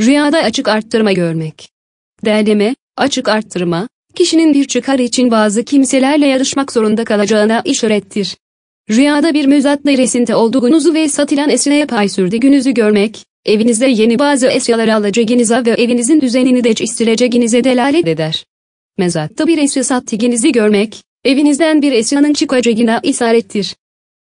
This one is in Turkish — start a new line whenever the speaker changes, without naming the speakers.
Rüyada açık arttırma görmek. Derleme, açık arttırma, kişinin bir çıkar için bazı kimselerle yarışmak zorunda kalacağına işarettir. Rüyada bir müzatla resimde olduğunuzu ve satılan esneye pay sürdüğünüzü görmek, evinizde yeni bazı eşyaları alacağınıza ve evinizin düzenini de istileceğinize delalet eder. Mezatta bir esya sattığınızı görmek, evinizden bir esyanın çıkacağına işarettir.